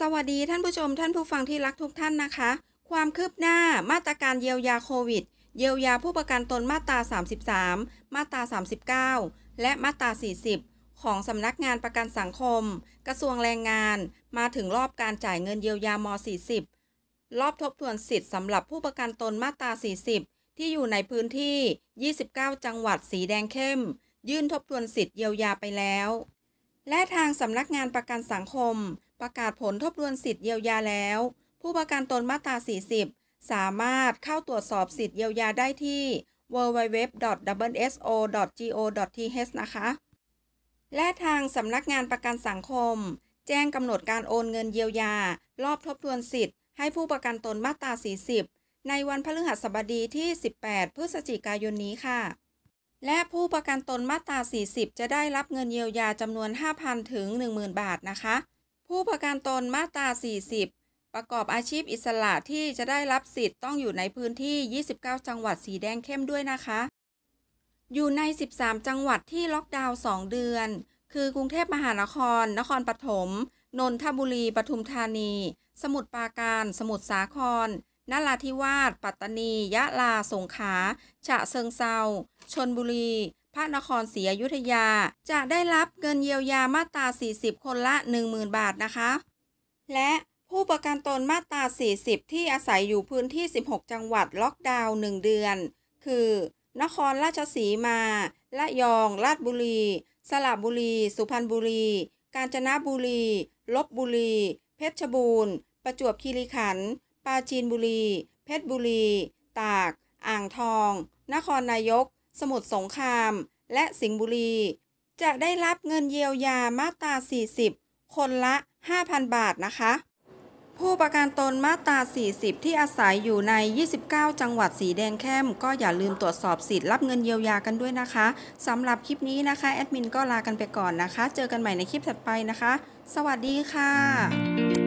สวัสดีท่านผู้ชมท่านผู้ฟังที่รักทุกท่านนะคะ ความคืบหน้ามาตรการเยียวยาโควิด เยียวยาผู้ประกันตนมาตรา 33 มาตรา 39 และมาตรา 40 ของสำนักงานประกันสังคม กระทรวงแรงงาน มาถึงรอบการจ่ายเงินเยียวยามอ 40 รอบทบทวนสิทธิ์สำหรับผู้ประกันตนมาตรา 40 ที่อยู่ในพื้นที่ 29 จังหวัดสีแดงเข้ม ยื่นทบทวนสิทธิ์เยียวยาไปแล้ว และทางสำนักงานประกันสังคมประกาศผลทบทวนสิทธิเยียวยาแล้ว ผู้ประกันตนมาตรา 40 สามารถเข้าตรวจสอบสิทธิเยียวยาได้ที่ www.wso.go.th นะคะและทางสำนักงานประกันสังคม แจ้งกำหนดการโอนเงินเยียวยา รอบทบทวนสิทธิ์ ให้ผู้ประกันตนมาตรา 40 ในวันพฤหัสบดีที่ 18 พฤศจิกายนนี้ค่ะ และผู้ประกันตนมาตรา 40 จะได้รับเงินเยียวยาจำนวน5,000ถึง10,000 บาทนะคะผู้ประกันตนมาตรา 40 ประกอบอาชีพอิสระที่จะได้รับสิทธิ์ต้องอยู่ในพื้นที่ 29 จังหวัดสีแดงเข้มด้วยนะคะ อยู่ใน 13 จังหวัดที่ล็อกดาวน์ 2 เดือน คือ กรุงเทพมหานคร นครปฐม นนทบุรี ปทุมธานี สมุทรปราการ สมุทรสาคร นราธิวาส ปัตตานี ยะลา สงขลา ฉะเชิงเซาชนบุรีพระนครศรีอยุธยาจะได้รับเงินเยียวยามาตรา 40 คนละ 10,000 บาทนะคะ และผู้ประกันตนมาตรา 40 ที่อาศัยอยู่พื้นที่ 16 จังหวัดล็อกดาวน์ 1 เดือน คือ นครราชสีมาละยองราชบุรี สระบุรี สุพรรณบุรี กาญจนบุรี ลบบุรี เพชรบูรณ์ประจวบคีรีขันธ์ปราจีนบุรี เพชรบุรี ตาก อ่างทอง นครนายกสมุทรสงครามและสิงห์บุรี จะได้รับเงินเยียวยามาตรา 40 คนละ 5,000 บาทนะคะ ผู้ประกันตนมาตรา 40 ที่อาศัยอยู่ใน 29 จังหวัดสีแดงเข้ม ก็อย่าลืมตรวจสอบสิทธิ์รับเงินเยียวยากันด้วยนะคะ สำหรับคลิปนี้นะคะ แอดมินก็ลากันไปก่อนนะคะ เจอกันใหม่ในคลิปถัดไปนะคะ สวัสดีค่ะ